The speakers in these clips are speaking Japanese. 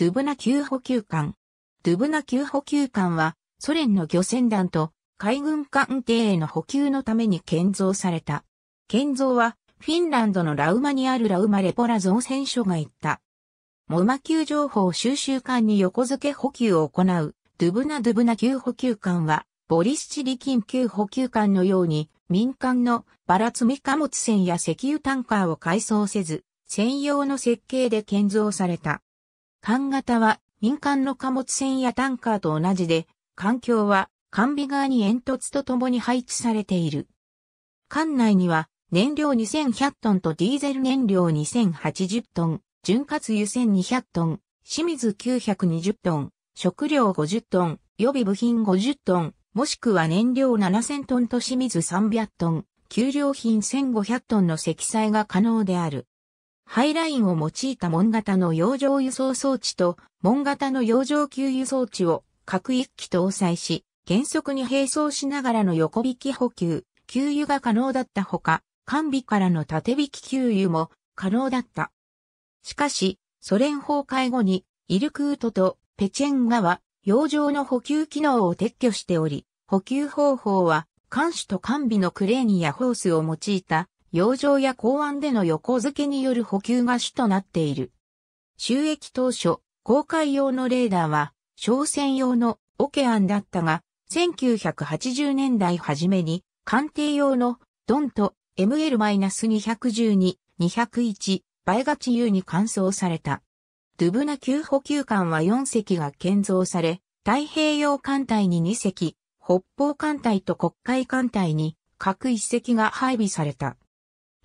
ドゥブナ級補給艦。ドゥブナ級補給艦は、ソ連の漁船団と海軍艦艇への補給のために建造された。建造は、フィンランドのラウマにあるラウマレポラ造船所が行った。モマ級情報収集艦に横付け補給を行う、ドゥブナドゥブナ級補給艦は、ボリスチリキン級補給艦のように、民間のバラ積み貨物船や石油タンカーを改装せず、専用の設計で建造された。艦型は民間の貨物船やタンカーと同じで、艦橋は艦尾側に煙突とともに配置されている。艦内には燃料2100トンとディーゼル燃料2080トン、潤滑油1200トン、清水920トン、食料50トン、予備部品50トン、もしくは燃料7000トンと清水300トン、給料品1500トンの積載が可能である。ハイラインを用いた門型の洋上輸送装置と門型の洋上給油装置を各一機搭載し、原則に並走しながらの横引き補給、給油が可能だったほか、完備からの縦引き給油も可能だった。しかし、ソ連崩壊後に、イルクートとペチェンガは、洋上の補給機能を撤去しており、補給方法は、艦首と艦尾のクレーンやホースを用いた洋上や港湾での横付けによる補給が主となっている。収益当初、公海用のレーダーは、商船用のオケアンだったが、1980年代初めに、艦艇用のドンと ML-212、201、倍ガチ U に換装された。ドゥブナ級補給艦は4隻が建造され、太平洋艦隊に2隻、北方艦隊と国海艦隊に各1隻が配備された。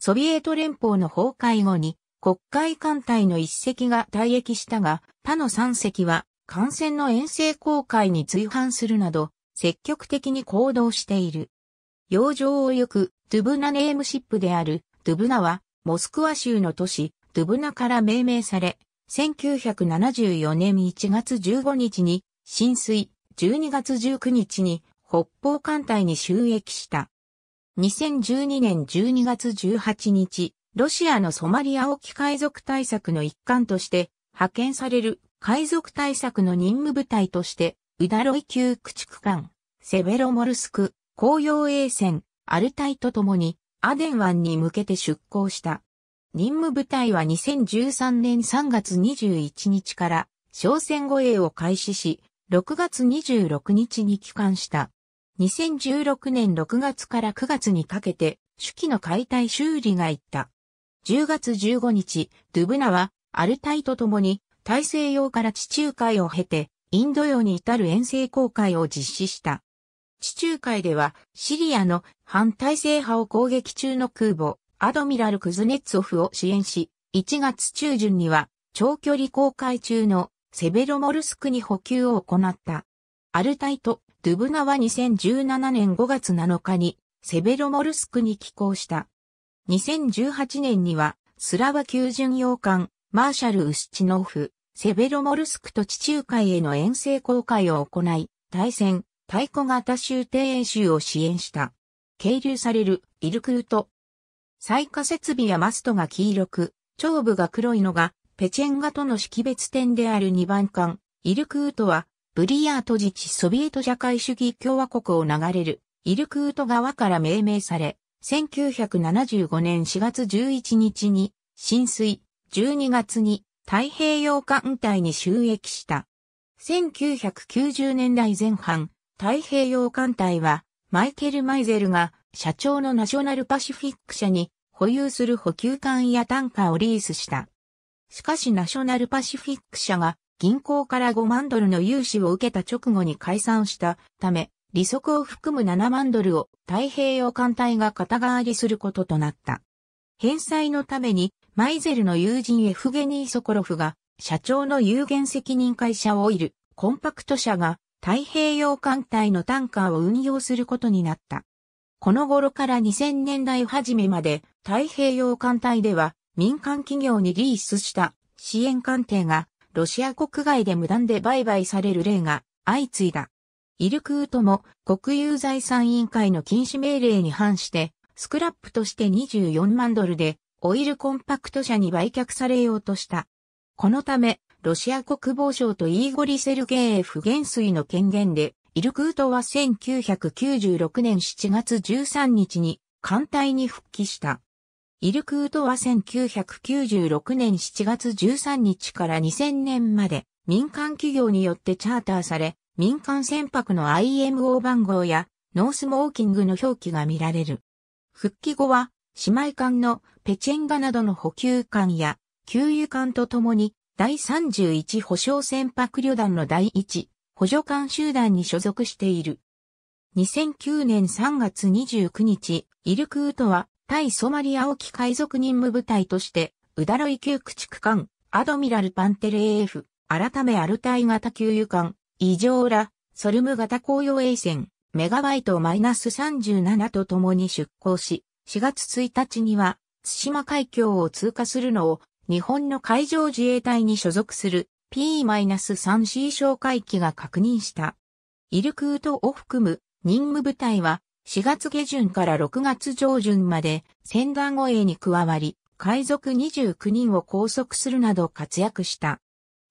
ソビエト連邦の崩壊後に国会艦隊の一隻が退役したが、他の三隻は艦船の遠征航海に随伴するなど、積極的に行動している。洋上を行くドゥブナネームシップであるドゥブナはモスクワ州の都市ドゥブナから命名され、1974年1月15日に浸水、12月19日に北方艦隊に収益した。2012年12月18日、ロシアのソマリア沖海賊対策の一環として派遣される海賊対策の任務部隊として、ウダロイ級駆逐艦、セベロモルスク、紅葉衛船、アルタイと共にアデン湾に向けて出港した。任務部隊は2013年3月21日から商船護衛を開始し、6月26日に帰還した。2016年6月から9月にかけて、手記の解体修理が行った。10月15日、ドゥブナは、アルタイと共に、大西洋から地中海を経て、インド洋に至る遠征航海を実施した。地中海では、シリアの反体制派を攻撃中の空母、アドミラル・クズネッツォフを支援し、1月中旬には、長距離航海中のセベロモルスクに補給を行った。アルタイとドゥブナは2017年5月7日にセベロモルスクに寄港した。2018年にはスラワ級巡洋艦マーシャル・ウスチノフ、セベロモルスクと地中海への遠征航海を行い、対戦、太鼓型集底演習を支援した。係留されるイルクート。採火設備やマストが黄色く、頂部が黒いのが、ペチェンガとの識別点である2番艦、イルクートはブリヤート自治ソビエト社会主義共和国を流れるイルクート川から命名され、1975年4月11日に浸水、12月に太平洋艦隊に収益した。1990年代前半、太平洋艦隊はマイケル・マイゼルが社長のナショナルパシフィック社に保有する補給艦やタンカーをリースした。しかしナショナルパシフィック社が銀行から5万ドルの融資を受けた直後に解散したため、利息を含む7万ドルを太平洋艦隊が肩代わりすることとなった。返済のために、マイゼルの友人エフゲニー・ソコロフが、社長の有限責任会社オイル、コンパクト社が、太平洋艦隊のタンカーを運用することになった。この頃から2000年代初めまで、太平洋艦隊では、民間企業にリースした支援艦艇がロシア国外で無断で売買される例が相次いだ。イルクートも国有財産委員会の禁止命令に反して、スクラップとして24万ドルでオイルコンパクト社に売却されようとした。このため、ロシア国防省とイーゴリ・セルゲーフ元帥の権限で、イルクートは1996年7月13日に艦隊に復帰した。イルクートは1996年7月13日から2000年まで民間企業によってチャーターされ、民間船舶の IMO 番号やノースモーキングの表記が見られる。復帰後は姉妹艦のペチェンガなどの補給艦や給油艦とともに第31保障船舶旅団の第1補助艦集団に所属している。2009年3月29日、イルクートは対ソマリア沖海賊任務部隊として、ウダロイ級駆逐艦、アドミラルパンテル AF、改めアルタイ型給油艦、イジョーラ、ソルム型公用衛船、メガバイトマイナス37と共に出港し、4月1日には、津島海峡を通過するのを、日本の海上自衛隊に所属する P-3C 哨戒機が確認した。イルクートを含む任務部隊は4月下旬から6月上旬まで千団護衛に加わり、海賊29人を拘束するなど活躍した。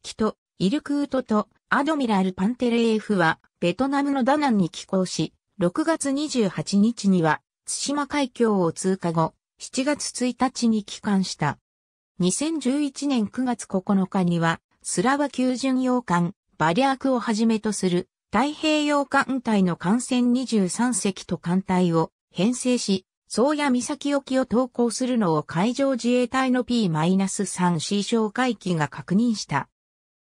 キト、イルクートとアドミラル・パンテレーフはベトナムのダナンに寄港し、6月28日には津島海峡を通過後、7月1日に帰還した。2011年9月9日には、スラバ級巡洋艦、バリアークをはじめとする太平洋艦隊の艦船23隻と艦隊を編成し、宗谷岬沖を投降するのを海上自衛隊の P-3C 哨戒機が確認した。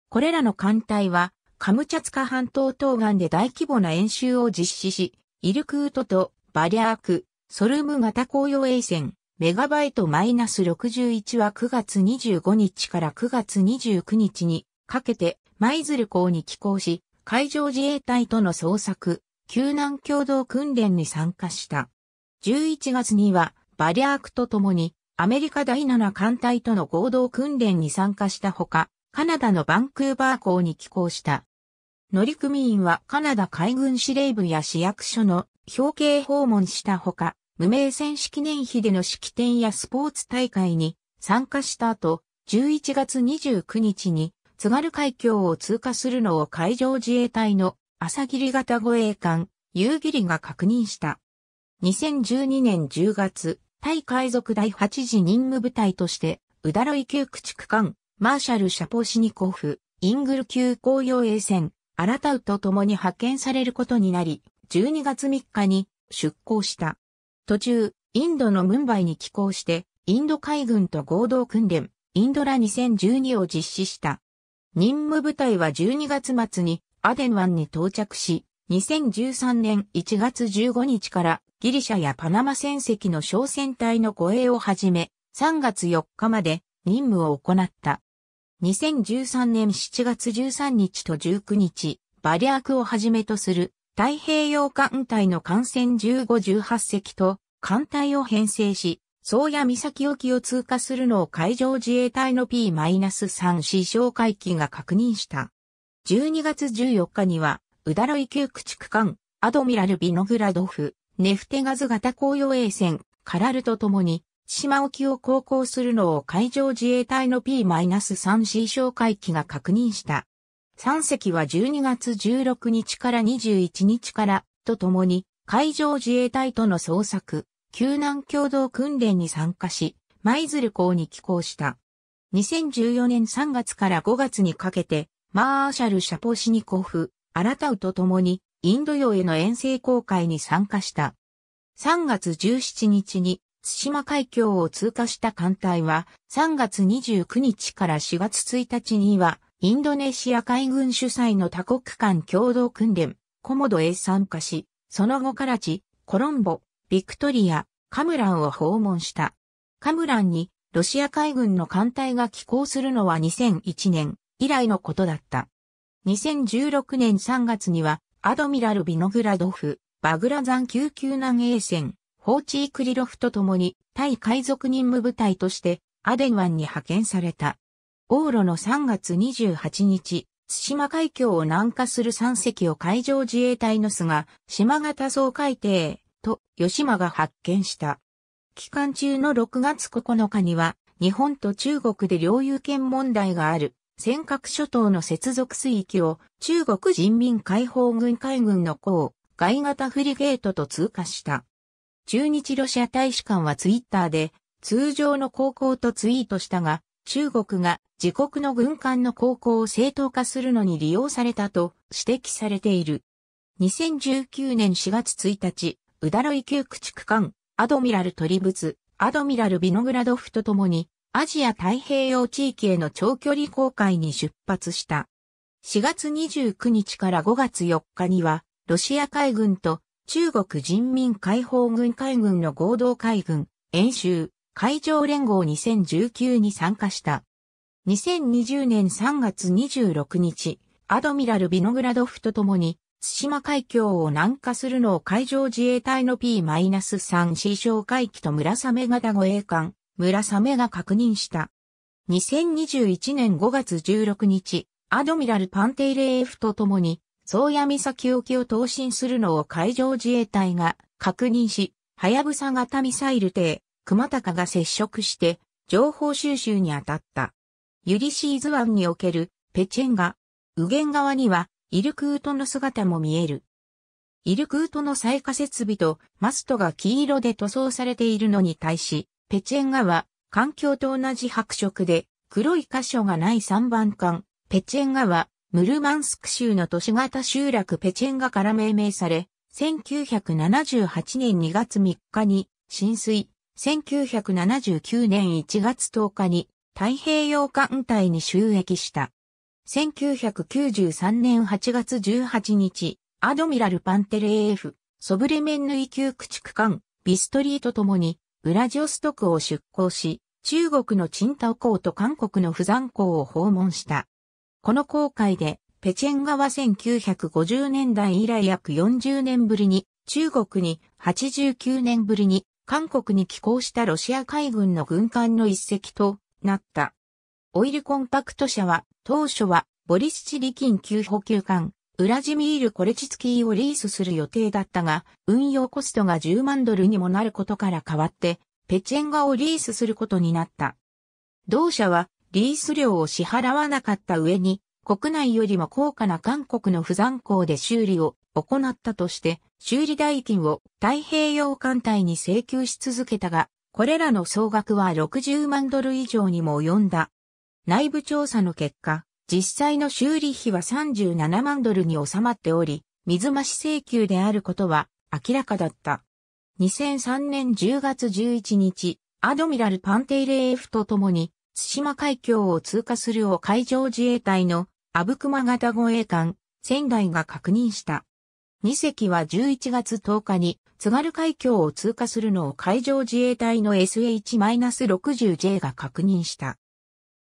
これらの艦隊は、カムチャツカ半島東岸で大規模な演習を実施し、イルクートとバリャーク、ソルム型公用衛船、メガバイト -61 は9月25日から9月29日にかけて舞鶴港に寄港し、海上自衛隊との捜索、救難共同訓練に参加した。11月には、バリアークと共に、アメリカ第7艦隊との合同訓練に参加したほか、カナダのバンクーバー港に寄港した。乗組員はカナダ海軍司令部や市役所の表敬訪問したほか、無名戦士記念碑での式典やスポーツ大会に参加した後、11月29日に津軽海峡を通過するのを海上自衛隊の朝霧型護衛艦、夕霧が確認した。2012年10月、対海賊第8次任務部隊として、うだろい旧駆逐艦、マーシャル・シャポシニコフ、イングル級紅葉衛船、アラタウと共に派遣されることになり、12月3日に出港した。途中、インドのムンバイに寄港して、インド海軍と合同訓練、インドラ2012を実施した。任務部隊は12月末にアデン湾に到着し、2013年1月15日からギリシャやパナマ戦績の小船隊の護衛をはじめ、3月4日まで任務を行った。2013年7月13日と19日、バリアークをはじめとする太平洋艦隊の艦船15-18隻と艦隊を編成し、宗谷岬沖を通過するのを海上自衛隊の P-3C 哨戒機が確認した。12月14日には、うだロイ旧駆逐艦、アドミラル・ビノグラドフ、ネフテガズ型航用衛船、カラルと共に、島沖を航行するのを海上自衛隊の P-3C 哨戒機が確認した。3隻は12月16日から21日からとともに海上自衛隊との捜索、救難共同訓練に参加し、舞鶴港に寄港した。2014年3月から5月にかけて、マーシャル・シャポシニコフ、アラタウと共に、インド洋への遠征航海に参加した。3月17日に、津島海峡を通過した艦隊は、3月29日から4月1日には、インドネシア海軍主催の多国間共同訓練、コモドへ参加し、その後からち、コロンボ、ビクトリア、カムランを訪問した。カムランにロシア海軍の艦隊が寄港するのは2001年以来のことだった。2016年3月にはアドミラル・ビノグラドフ、バグラザン救急難衛船、ホーチー・クリロフと共に対海賊任務部隊としてアデン湾に派遣された。往路の3月28日、津島海峡を南下する3隻を海上自衛隊の巣が、島型総海艇、と吉間が発見した。期間中の6月9日には、日本と中国で領有権問題がある、尖閣諸島の接続水域を中国人民解放軍海軍の港、外型フリゲートと通過した。中日ロシア大使館はツイッターで、通常の航行とツイートしたが、中国が自国の軍艦の航行を正当化するのに利用されたと指摘されている。2019年4月1日、ウダロイ旧駆逐艦、アドミラルトリブツ、アドミラルビノグラドフと共に、アジア太平洋地域への長距離航海に出発した。4月29日から5月4日には、ロシア海軍と中国人民解放軍海軍の合同海軍、演習、海上連合2019に参加した。2020年3月26日、アドミラル・ビノグラドフと共に、津島海峡を南下するのを海上自衛隊の P-3C 哨海機と村雨型護衛艦、村雨が確認した。2021年5月16日、アドミラルパンテイレー F と共に、宗谷岬沖を投進するのを海上自衛隊が確認し、はやぶさ型ミサイル艇、熊高が接触して、情報収集に当たった。ユリシーズ湾におけるペチェンガ、右舷側にはイルクートの姿も見える。イルクートの採火設備とマストが黄色で塗装されているのに対し、ペチェンガは環境と同じ白色で黒い箇所がない3番艦。ペチェンガはムルマンスク州の都市型集落ペチェンガから命名され、1978年2月3日に浸水、1979年1月10日に太平洋艦隊に収益した。1993年8月18日、アドミラルパンテル AF、ソブレメンヌイ級駆逐艦、ビストリーと共に、ウラジオストクを出港し、中国のチンタオ港と韓国の釜山港を訪問した。この航海で、ペチェン川1950年代以来約40年ぶりに、中国に89年ぶりに、韓国に寄港したロシア海軍の軍艦の一隻となった。オイルコンパクト社は当初は、ボリスチリキン級補給艦、ウラジミール・コレチツキーをリースする予定だったが、運用コストが10万ドルにもなることから変わって、ペチェンガをリースすることになった。同社は、リース料を支払わなかった上に、国内よりも高価な韓国の不残港で修理を行ったとして、修理代金を太平洋艦隊に請求し続けたが、これらの総額は60万ドル以上にも及んだ。内部調査の結果、実際の修理費は37万ドルに収まっており、水増し請求であることは明らかだった。2003年10月11日、アドミラル・パンテイレーフと共に、津島海峡を通過するを海上自衛隊の阿武マ型護衛艦、仙台が確認した。2隻は11月10日に津軽海峡を通過するのを海上自衛隊の SH-60J が確認した。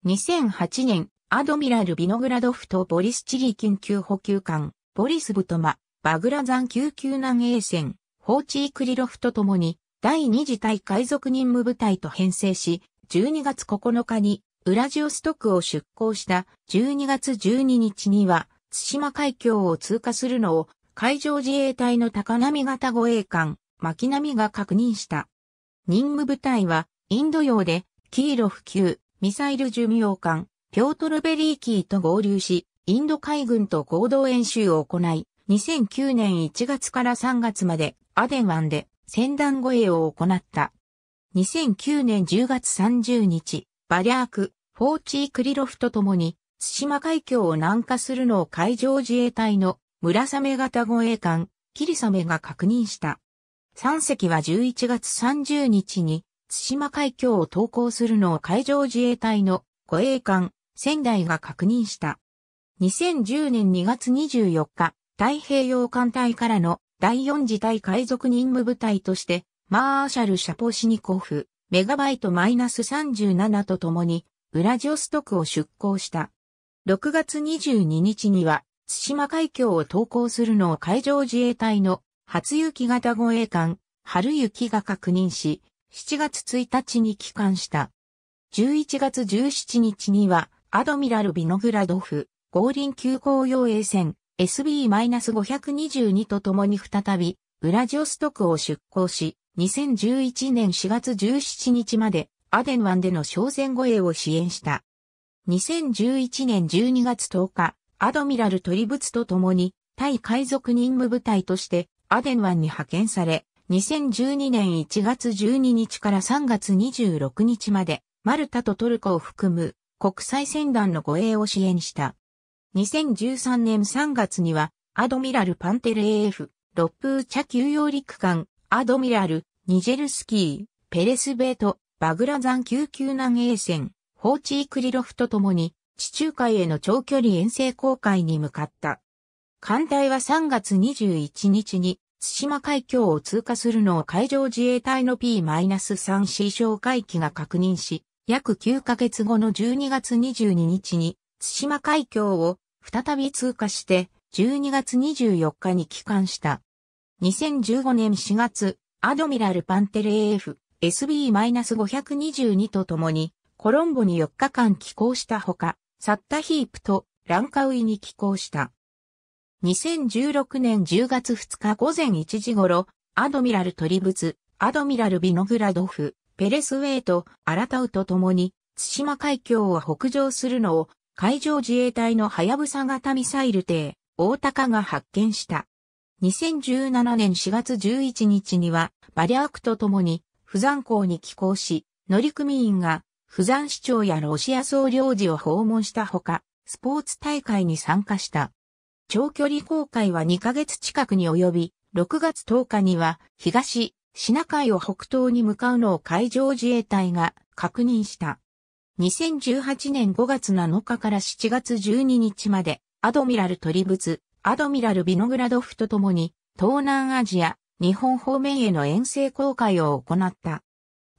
2008年、アドミラル・ビノグラドフとボリスチリ緊急補給艦、ボリス・ブトマ、バグラザン救急難衛船、ホーチー・クリロフと共に、第二次対海賊任務部隊と編成し、12月9日に、ウラジオストクを出港した12月12日には、津島海峡を通過するのを、海上自衛隊の高波型護衛艦、巻波が確認した。任務部隊は、インド洋で、キーロフ級、ミサイル巡洋艦、ピョートル・ベリーキーと合流し、インド海軍と合同演習を行い、2009年1月から3月までアデン湾で船団護衛を行った。2009年10月30日、バリャーク、フォーチー・クリロフと共に、津島海峡を南下するのを海上自衛隊の村雨型護衛艦、キリサメが確認した。3隻は11月30日に津島海峡を投降するのを海上自衛隊の護衛艦、仙台が確認した。2010年2月24日、太平洋艦隊からの第四次隊海賊任務部隊として、マーシャル・シャポシニコフ、メガバイトマイナス37と共に、ウラジオストクを出港した。6月22日には、津島海峡を投降するのを海上自衛隊の初雪型護衛艦、春雪が確認し、7月1日に帰還した。11月17日には、アドミラル・ビノグラドフ、合輪急行用衛船 SB-522 と共に再び、ウラジオストクを出港し、2011年4月17日まで、アデン湾での商船護衛を支援した。2011年12月10日、アドミラル・トリブツと共に、対海賊任務部隊として、アデン湾に派遣され、2012年1月12日から3月26日まで、マルタとトルコを含む国際船団の護衛を支援した。2013年3月には、アドミラルパンテル AF、ロップーチャ休養陸艦、アドミラル、ニジェルスキー、ペレスベート、バグラザン救急難衛船、ホーチークリロフと共に、地中海への長距離遠征航海に向かった。艦隊は3月21日に津島海峡を通過するのを海上自衛隊の P-3C 哨戒機が確認し、約9ヶ月後の12月22日に、津島海峡を再び通過して、12月24日に帰還した。2015年4月、アドミラルパンテレ AF、SB-522 と共に、コロンボに4日間寄港したほか、サッタヒープとランカウイに寄港した。2016年10月2日午前1時頃、アドミラルトリブツ、アドミラルビノグラドフ、ペレスウェイト、アラタウと共に、津島海峡を北上するのを、海上自衛隊のハヤブサ型ミサイル艇、大高が発見した。2017年4月11日には、バリアークと共に、不山港に寄港し、乗組員が、不山市長やロシア総領事を訪問したほか、スポーツ大会に参加した。長距離航海は2ヶ月近くに及び、6月10日には東、シナ海を北東に向かうのを海上自衛隊が確認した。2018年5月7日から7月12日まで、アドミラルトリブツ、アドミラルビノグラドフと共に、東南アジア、日本方面への遠征航海を行った。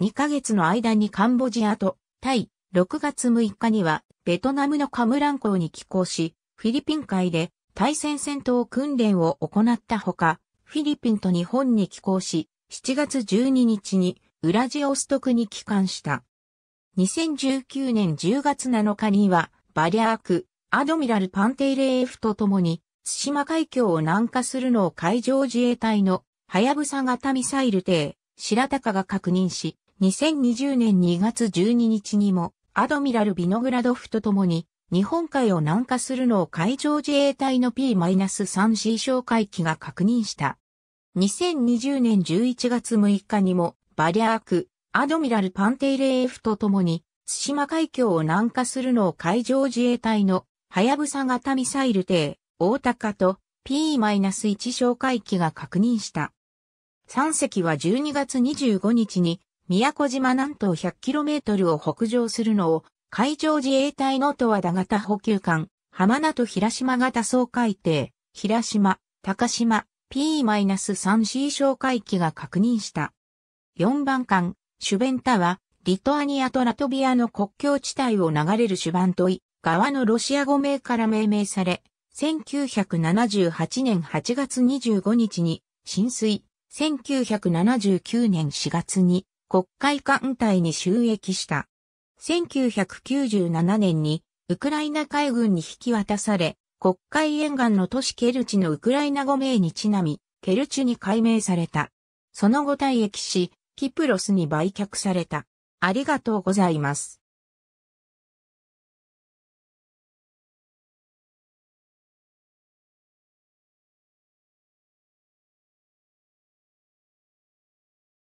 2ヶ月の間にカンボジアとタイ、6月6日にはベトナムのカムラン港に寄港し、フィリピン海で対戦戦闘訓練を行ったほか、フィリピンと日本に寄港し、7月12日にウラジオストクに帰還した。2019年10月7日には、バリアーク、アドミラル・パンテイレーフと共に、津島海峡を南下するのを海上自衛隊の、はやぶさ型ミサイル艇、白鷹が確認し、2020年2月12日にも、アドミラル・ビノグラドフと共に、日本海を南下するのを海上自衛隊の P-3C 哨戒機が確認した。2020年11月6日にも、バリアーク、アドミラルパンテイレー F と共に、津島海峡を南下するのを海上自衛隊の、はやぶさ型ミサイル艇、大高と P-1 哨戒機が確認した。3隻は12月25日に、宮古島南東 100km を北上するのを海上自衛隊のと和田型補給艦、浜名と平島型総海艇、平島、高島、P-3C 哨戒機が確認した。4番艦、シュベンタは、リトアニアとラトビアの国境地帯を流れるシュバントイ側のロシア語名から命名され、1978年8月25日に浸水、1979年4月に国会艦隊に収益した。1997年にウクライナ海軍に引き渡され、国会沿岸の都市ケルチのウクライナ語名にちなみ、ケルチュに改名された。その後退役し、キプロスに売却された。ありがとうございます。